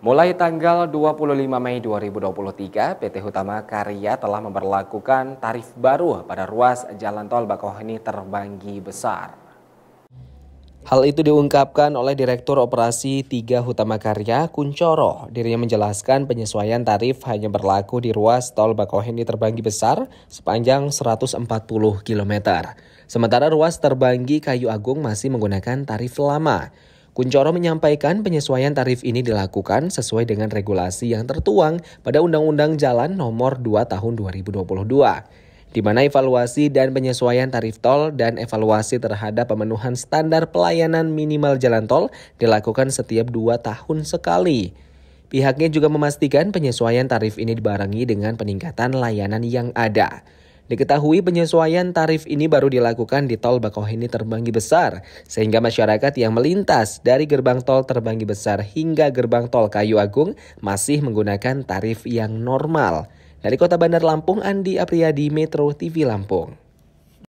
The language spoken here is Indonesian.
Mulai tanggal 25 Mei 2023, PT Hutama Karya telah memperlakukan tarif baru pada ruas Jalan Tol Bakoheni Terbanggi Besar. Hal itu diungkapkan oleh Direktur Operasi 3 Hutama Karya, Kuncoro. Dirinya menjelaskan penyesuaian tarif hanya berlaku di ruas tol Bakoheni Terbanggi Besar sepanjang 140 km. Sementara ruas Terbanggi Kayu Agung masih menggunakan tarif lama. Kuncoro menyampaikan penyesuaian tarif ini dilakukan sesuai dengan regulasi yang tertuang pada Undang-Undang Jalan Nomor 2 Tahun 2022 di mana evaluasi dan penyesuaian tarif tol dan evaluasi terhadap pemenuhan standar pelayanan minimal jalan tol dilakukan setiap dua tahun sekali. Pihaknya juga memastikan penyesuaian tarif ini dibarengi dengan peningkatan layanan yang ada. Diketahui penyesuaian tarif ini baru dilakukan di tol Bakauheni Terbanggi Besar, sehingga masyarakat yang melintas dari gerbang tol Terbanggi Besar hingga gerbang tol Kayu Agung masih menggunakan tarif yang normal. Dari Kota Bandar Lampung, Andi Apriyadi, Metro TV Lampung.